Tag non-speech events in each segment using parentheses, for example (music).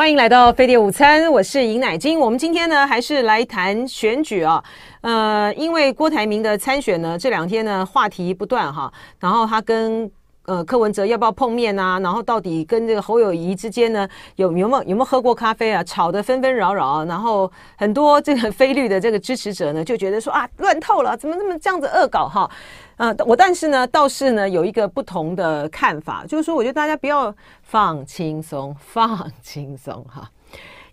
欢迎来到飞碟午餐，我是尹乃金。我们今天呢，还是来谈选举啊。呃，因为郭台铭的参选呢，这两天呢，话题不断哈。然后他跟。呃，柯文哲要不要碰面啊？然后到底跟这个侯友谊之间呢，有有没有有没有喝过咖啡啊？吵得纷纷扰扰，然后很多这个非律的这个支持者呢，就觉得说啊，乱透了，怎么这么这样子恶搞哈？呃，我但是呢，倒是呢有一个不同的看法，就是说，我觉得大家不要放轻松，放轻松哈。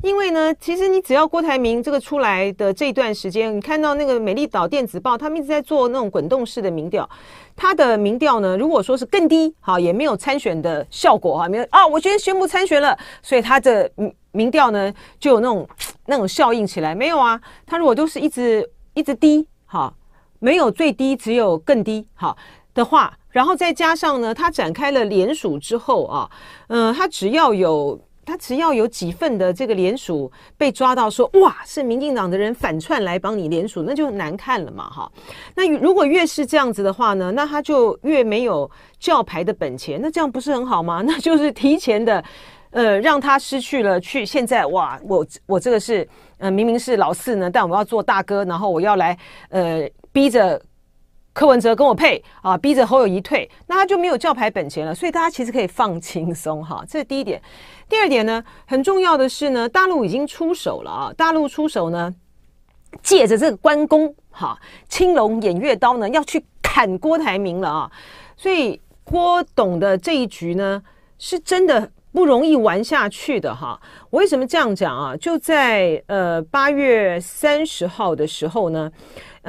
因为呢，其实你只要郭台铭这个出来的这段时间，你看到那个美丽岛电子报，他们一直在做那种滚动式的民调，他的民调呢，如果说是更低，哈，也没有参选的效果，哈，没有啊，我今天宣布参选了，所以他的民调呢就有那种那种效应起来，没有啊，他如果都是一直一直低，哈，没有最低，只有更低，哈的话，然后再加上呢，他展开了联署之后啊，嗯，他只要有。他只要有几份的这个联署被抓到，说哇，是民进党的人反串来帮你联署，那就难看了嘛，哈。那如果越是这样子的话呢，那他就越没有教牌的本钱，那这样不是很好吗？(laughs) 那就是提前的，呃，让他失去了去现在哇，我我这个是呃明明是老四呢，但我要做大哥，然后我要来呃逼着。柯文哲跟我配啊，逼着侯友宜退，那他就没有教牌本钱了，所以大家其实可以放轻松哈。(laughs) 这是第一点，第二点呢，很重要的是呢，大陆已经出手了啊，大陆出手呢，借着这个关公哈，青龙偃月刀呢，要去砍郭台铭了啊，所以郭董的这一局呢，是真的不容易玩下去的哈。我为什么这样讲啊？就在呃八月三十号的时候呢。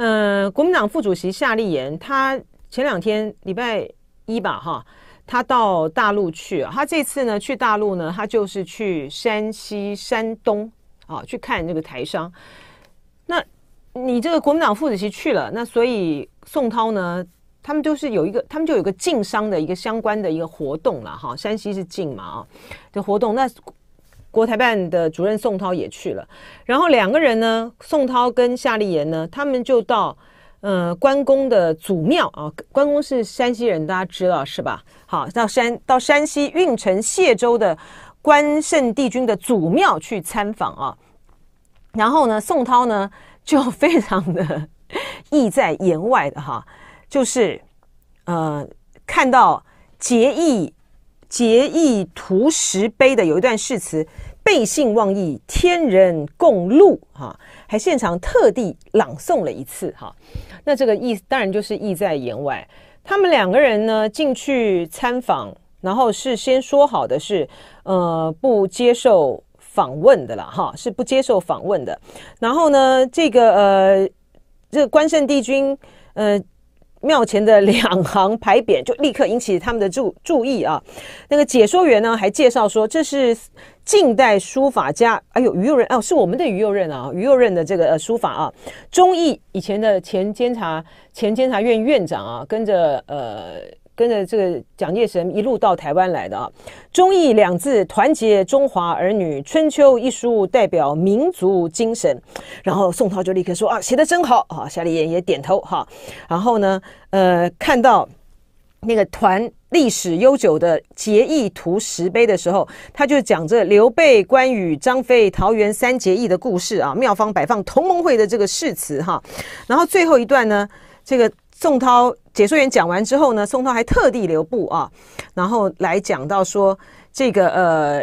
嗯，国民党副主席夏立言，他前两天礼拜一吧，哈，他到大陆去。他这次呢，去大陆呢，他就是去山西、山东，啊，去看那个台商。那你这个国民党副主席去了，那所以宋涛呢，他们就是有一个，他们就有个晋商的一个相关的一个活动了，哈，山西是晋嘛，啊，的活动那。国台办的主任宋涛也去了，然后两个人呢，宋涛跟夏立言呢，他们就到呃关公的祖庙啊，关公是山西人，大家知道是吧？好，到山到山西运城解州的关圣帝君的祖庙去参访啊，然后呢，宋涛呢就非常的 (laughs) 意在言外的哈，就是呃看到结义。结义图石碑的有一段誓词，背信忘义，天人共戮。啊！还现场特地朗诵了一次哈。那这个意当然就是意在言外。他们两个人呢进去参访，然后是先说好的是，呃，不接受访问的了哈，是不接受访问的。然后呢，这个呃，这个关圣帝君，呃。庙前的两行牌匾就立刻引起他们的注注意啊，那个解说员呢还介绍说，这是近代书法家，哎呦于右任啊，是我们的于右任啊，于右任的这个书法啊，中义以前的前监察前监察院院长啊，跟着呃。跟着这个蒋介石一路到台湾来的啊，“忠义两字团结中华儿女，春秋一书代表民族精神。”然后宋涛就立刻说：“啊，写的真好啊！”夏立言也点头哈。然后呢，呃，看到那个团历史悠久的结义图石碑的时候，他就讲这刘备、关羽、张飞桃园三结义的故事啊。妙方摆放同盟会的这个誓词哈。然后最后一段呢，这个。宋涛解说员讲完之后呢，宋涛还特地留步啊，然后来讲到说这个呃，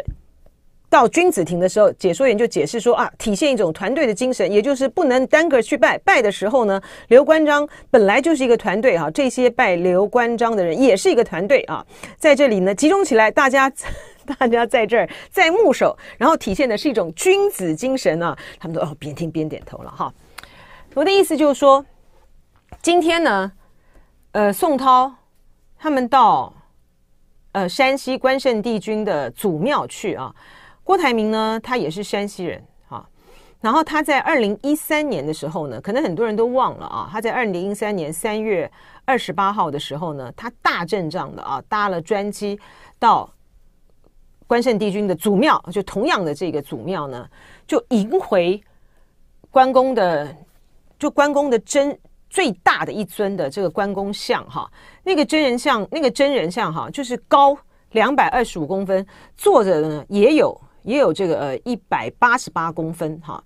到君子亭的时候，解说员就解释说啊，体现一种团队的精神，也就是不能单个去拜拜的时候呢，刘关张本来就是一个团队哈，这些拜刘关张的人也是一个团队啊，在这里呢集中起来，大家 (laughs) 大家在这儿在牧守，然后体现的是一种君子精神啊，他们都哦边听边点头了哈。我的意思就是说。今天呢，呃，宋涛他们到呃山西关圣帝君的祖庙去啊。郭台铭呢，他也是山西人啊。然后他在二零一三年的时候呢，可能很多人都忘了啊。他在二零一三年三月二十八号的时候呢，他大阵仗的啊，搭了专机到关圣帝君的祖庙，就同样的这个祖庙呢，就迎回关公的，就关公的真。最大的一尊的这个关公像哈，那个真人像，那个真人像哈，就是高两百二十五公分，坐着呢也有也有这个呃一百八十八公分哈。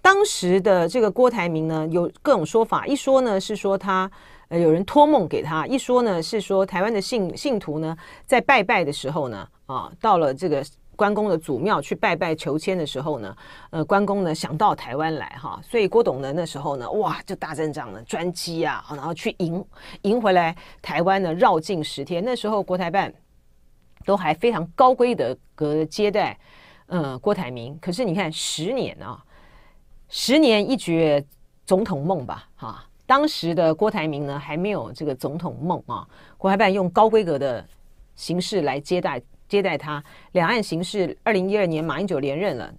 当时的这个郭台铭呢，有各种说法，一说呢是说他呃有人托梦给他，一说呢是说台湾的信信徒呢在拜拜的时候呢啊到了这个。关公的祖庙去拜拜求签的时候呢，呃，关公呢想到台湾来哈，所以郭董呢那时候呢，哇，就大阵仗了，专机啊，然后去迎迎回来台湾呢绕境十天，那时候国台办都还非常高规格接待，呃，郭台铭。可是你看十年啊，十年一绝总统梦吧哈，当时的郭台铭呢还没有这个总统梦啊，国台办用高规格的形式来接待。接待他，两岸形势，二零一二年马英九连任了，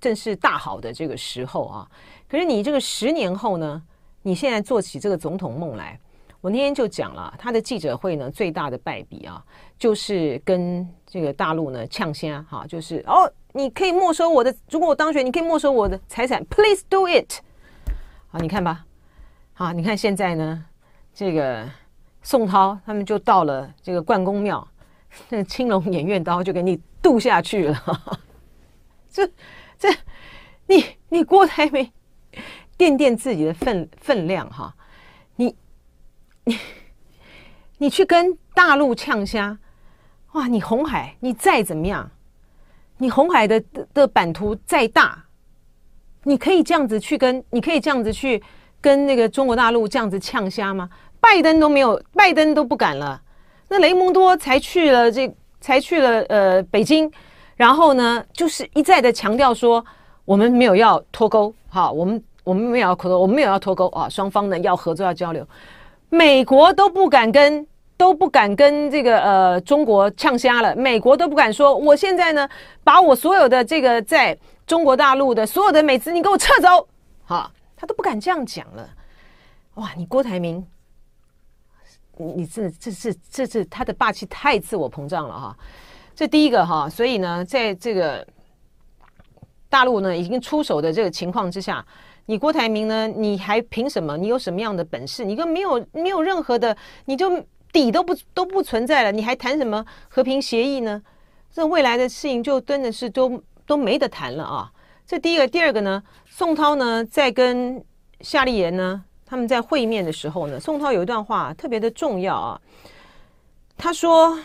正是大好的这个时候啊。可是你这个十年后呢？你现在做起这个总统梦来，我那天就讲了，他的记者会呢最大的败笔啊，就是跟这个大陆呢呛先，好就是哦，你可以没收我的，如果我当选，你可以没收我的财产，Please do it。好，你看吧，好，你看现在呢，这个宋涛他们就到了这个关公庙。那青龙偃月刀就给你渡下去了，(laughs) 这这，你你郭台铭垫垫自己的分分量哈，你你你去跟大陆呛虾，哇！你红海你再怎么样，你红海的的版图再大，你可以这样子去跟，你可以这样子去跟那个中国大陆这样子呛虾吗？拜登都没有，拜登都不敢了。那雷蒙多才去了，这才去了呃北京，然后呢，就是一再的强调说，我们没有要脱钩，哈，我们我们没有要脱钩，我们没有要脱钩啊，双方呢要合作要交流，美国都不敢跟都不敢跟这个呃中国呛瞎了，美国都不敢说，我现在呢把我所有的这个在中国大陆的所有的美资你给我撤走，哈，他都不敢这样讲了，哇，你郭台铭。你这、这、是、这、是，他的霸气太自我膨胀了哈，这第一个哈，所以呢，在这个大陆呢已经出手的这个情况之下，你郭台铭呢，你还凭什么？你有什么样的本事？你跟没有没有任何的，你就底都不都不存在了，你还谈什么和平协议呢？这未来的事情就真的是都都没得谈了啊！这第一个，第二个呢，宋涛呢在跟夏立言呢？他们在会面的时候呢，宋涛有一段话特别的重要啊。他说：“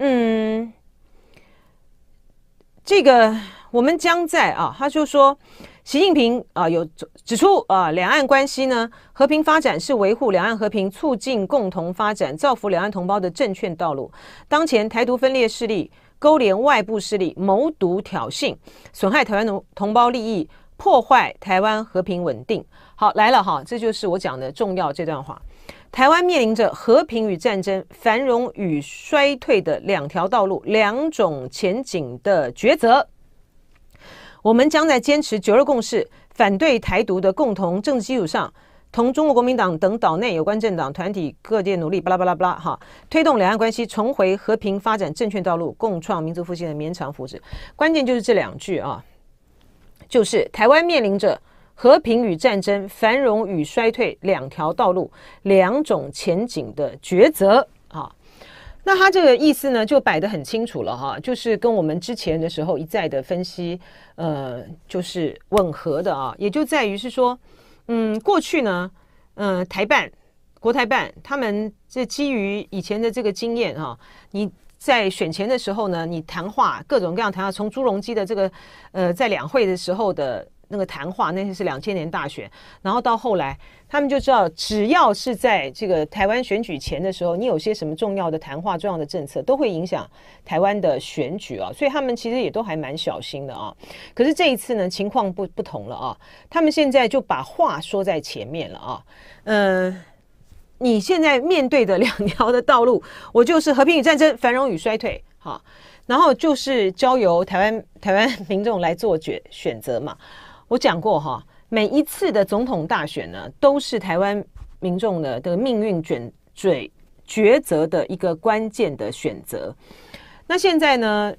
嗯，这个我们将在啊，他就说，习近平啊有指出啊，两岸关系呢和平发展是维护两岸和平、促进共同发展、造福两岸同胞的正确道路。当前，台独分裂势力勾连外部势力，谋独挑衅，损害台湾同同胞利益，破坏台湾和平稳定。”好来了哈，这就是我讲的重要这段话。台湾面临着和平与战争、繁荣与衰退的两条道路、两种前景的抉择。我们将在坚持“九二共识”、反对台独的共同政治基础上，同中国国民党等岛内有关政党、团体各界努力，巴拉巴拉巴拉哈，推动两岸关系重回和平发展正确道路，共创民族复兴的绵长福祉。关键就是这两句啊，就是台湾面临着。和平与战争，繁荣与衰退，两条道路，两种前景的抉择啊！那他这个意思呢，就摆的很清楚了哈，就是跟我们之前的时候一再的分析，呃，就是吻合的啊。也就在于是说，嗯，过去呢，呃，台办、国台办他们这基于以前的这个经验哈，你在选前的时候呢，你谈话各种各样谈话，从朱镕基的这个，呃，在两会的时候的。那个谈话，那些是两千年大选，然后到后来，他们就知道，只要是在这个台湾选举前的时候，你有些什么重要的谈话、重要的政策，都会影响台湾的选举啊。所以他们其实也都还蛮小心的啊。可是这一次呢，情况不不同了啊。他们现在就把话说在前面了啊。嗯，你现在面对的两条的道路，我就是和平与战争，繁荣与衰退，哈。然后就是交由台湾台湾民众来做决选择嘛。我讲过哈，每一次的总统大选呢，都是台湾民众的的命运卷卷抉择的一个关键的选择。那现在呢，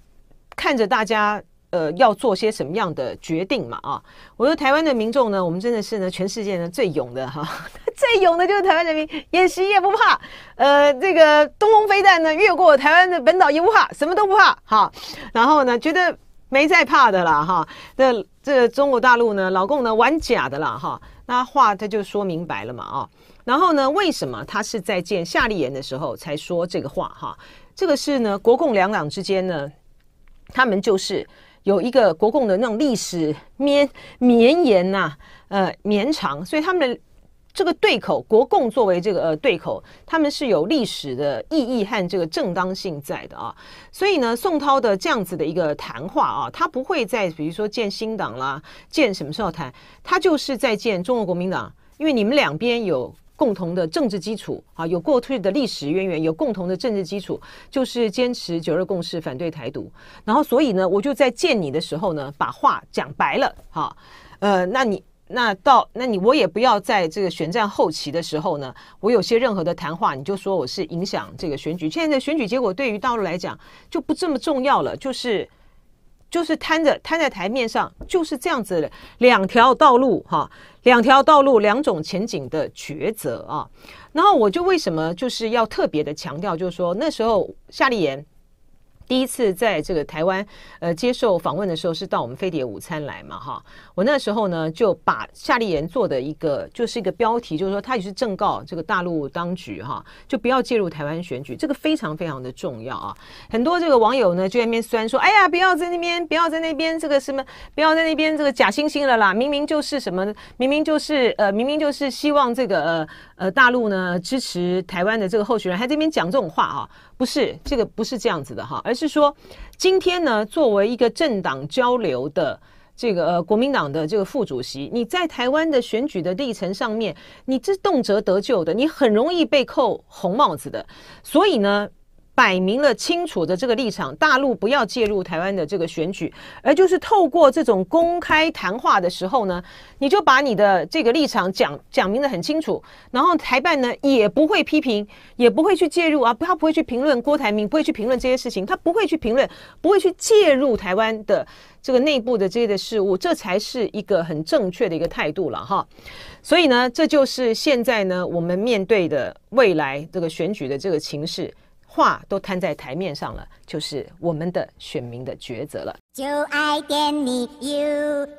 看着大家呃要做些什么样的决定嘛啊？我说台湾的民众呢，我们真的是呢全世界呢最勇的哈，(laughs) 最勇的就是台湾人民，演习也不怕，呃，这个东风飞弹呢越过台湾的本岛也不怕，什么都不怕哈。然后呢，觉得。没在怕的啦，哈！这这中国大陆呢，老共呢玩假的啦，哈！那话他就说明白了嘛，啊！然后呢，为什么他是在见夏立言的时候才说这个话，哈？这个是呢，国共两党之间呢，他们就是有一个国共的那种历史绵绵延呐，呃，绵长，所以他们。这个对口国共作为这个呃对口，他们是有历史的意义和这个正当性在的啊。所以呢，宋涛的这样子的一个谈话啊，他不会在比如说建新党啦，建什么时候谈？他就是在建中国国民党，因为你们两边有共同的政治基础啊，有过去的历史渊源，有共同的政治基础，就是坚持九二共识，反对台独。然后所以呢，我就在见你的时候呢，把话讲白了，哈。呃，那你。那到那你我也不要在这个选战后期的时候呢，我有些任何的谈话你就说我是影响这个选举。现在的选举结果对于大陆来讲就不这么重要了，就是就是摊着摊在台面上就是这样子，两条道路哈，两条道路两种前景的抉择啊。然后我就为什么就是要特别的强调，就是说那时候夏立言。第一次在这个台湾呃接受访问的时候，是到我们飞碟午餐来嘛哈。我那时候呢就把夏立言做的一个就是一个标题，就是说他也是正告这个大陆当局哈，就不要介入台湾选举，这个非常非常的重要啊。很多这个网友呢就在那边酸说，哎呀，不要在那边，不要在那边这个什么，不要在那边这个假惺惺了啦。明明就是什么，明明就是呃，明明就是希望这个呃呃大陆呢支持台湾的这个候选人，还这边讲这种话啊。不是这个，不是这样子的哈，而是说，今天呢，作为一个政党交流的这个呃、国民党的这个副主席，你在台湾的选举的历程上面，你这动辄得救的，你很容易被扣红帽子的，所以呢。摆明了清楚的这个立场，大陆不要介入台湾的这个选举，而就是透过这种公开谈话的时候呢，你就把你的这个立场讲讲明的很清楚，然后台办呢也不会批评，也不会去介入啊，他不会去评论郭台铭，不会去评论这些事情，他不会去评论，不会去介入台湾的这个内部的这些的事务，这才是一个很正确的一个态度了哈。所以呢，这就是现在呢我们面对的未来这个选举的这个情势。话都摊在台面上了，就是我们的选民的抉择了。就爱你 UFO。